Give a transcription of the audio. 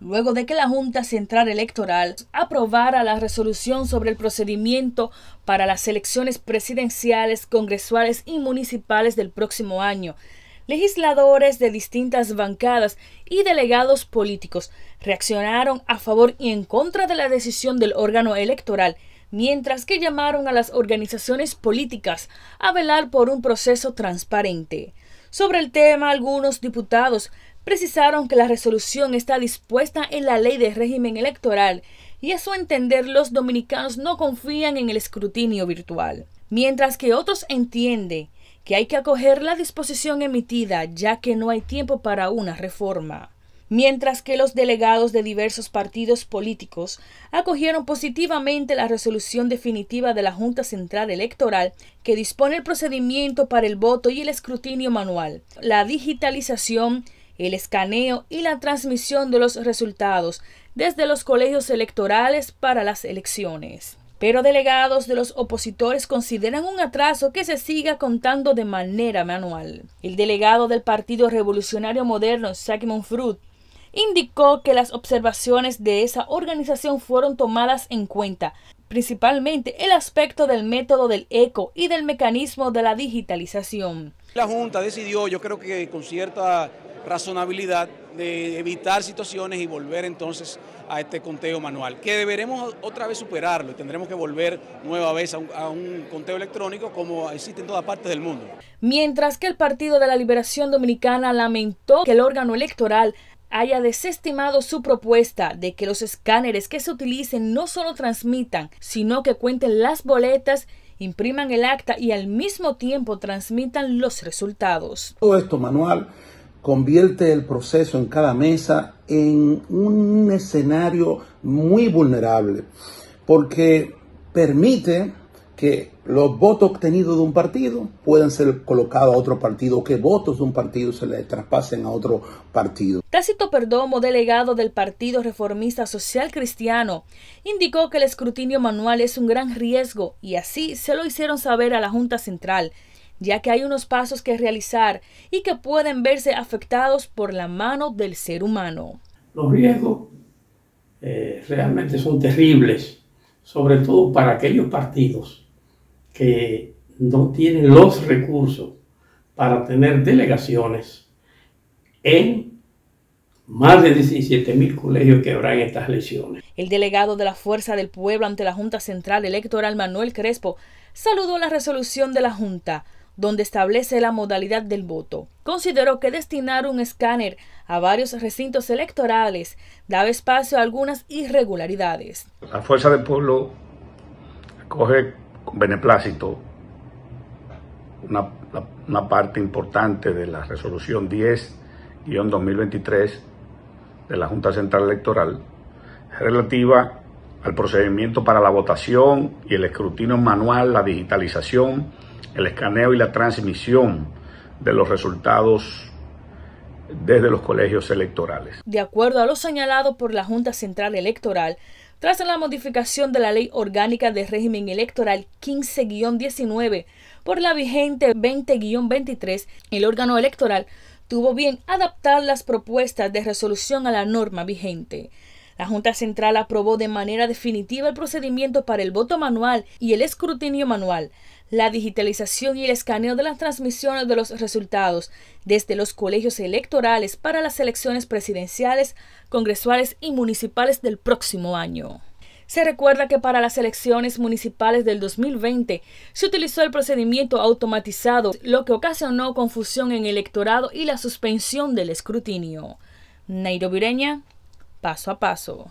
luego de que la Junta Central Electoral aprobara la resolución sobre el procedimiento para las elecciones presidenciales, congresuales y municipales del próximo año. Legisladores de distintas bancadas y delegados políticos reaccionaron a favor y en contra de la decisión del órgano electoral, mientras que llamaron a las organizaciones políticas a velar por un proceso transparente. Sobre el tema, algunos diputados precisaron que la resolución está dispuesta en la ley de régimen electoral y a su entender los dominicanos no confían en el escrutinio virtual, mientras que otros entienden que hay que acoger la disposición emitida ya que no hay tiempo para una reforma. Mientras que los delegados de diversos partidos políticos acogieron positivamente la resolución definitiva de la Junta Central Electoral que dispone el procedimiento para el voto y el escrutinio manual, la digitalización el escaneo y la transmisión de los resultados desde los colegios electorales para las elecciones. Pero delegados de los opositores consideran un atraso que se siga contando de manera manual. El delegado del Partido Revolucionario Moderno, Sigmund Fruit, indicó que las observaciones de esa organización fueron tomadas en cuenta, principalmente el aspecto del método del eco y del mecanismo de la digitalización. La Junta decidió, yo creo que con cierta razonabilidad de evitar situaciones y volver entonces a este conteo manual, que deberemos otra vez superarlo y tendremos que volver nueva vez a un, conteo electrónico como existe en todas partes del mundo. Mientras que el Partido de la Liberación Dominicana lamentó que el órgano electoral haya desestimado su propuesta de que los escáneres que se utilicen no solo transmitan, sino que cuenten las boletas, impriman el acta y al mismo tiempo transmitan los resultados. Todo esto manual convierte el proceso en cada mesa en un escenario muy vulnerable, porque permite que los votos obtenidos de un partido puedan ser colocados a otro partido, que votos de un partido se le traspasen a otro partido. Tácito Perdomo, delegado del Partido Reformista Social Cristiano, indicó que el escrutinio manual es un gran riesgo y así se lo hicieron saber a la Junta Central, ya que hay unos pasos que realizar y que pueden verse afectados por la mano del ser humano. Los riesgos eh, realmente son terribles, sobre todo para aquellos partidos que no tienen los recursos para tener delegaciones en más de 17 mil colegios que habrá en estas elecciones. El delegado de la Fuerza del Pueblo ante la Junta Central Electoral, Manuel Crespo, saludó la resolución de la Junta donde establece la modalidad del voto. Consideró que destinar un escáner a varios recintos electorales daba espacio a algunas irregularidades. La fuerza del pueblo coge con beneplácito una, una parte importante de la resolución 10-2023 de la Junta Central Electoral relativa al procedimiento para la votación y el escrutinio manual, la digitalización el escaneo y la transmisión de los resultados desde los colegios electorales. De acuerdo a lo señalado por la Junta Central Electoral, tras la modificación de la Ley Orgánica de Régimen Electoral 15-19 por la vigente 20-23, el órgano electoral tuvo bien adaptar las propuestas de resolución a la norma vigente. La Junta Central aprobó de manera definitiva el procedimiento para el voto manual y el escrutinio manual, la digitalización y el escaneo de las transmisiones de los resultados desde los colegios electorales para las elecciones presidenciales, congresuales y municipales del próximo año. Se recuerda que para las elecciones municipales del 2020 se utilizó el procedimiento automatizado, lo que ocasionó confusión en el electorado y la suspensión del escrutinio. Vireña, passo a passo.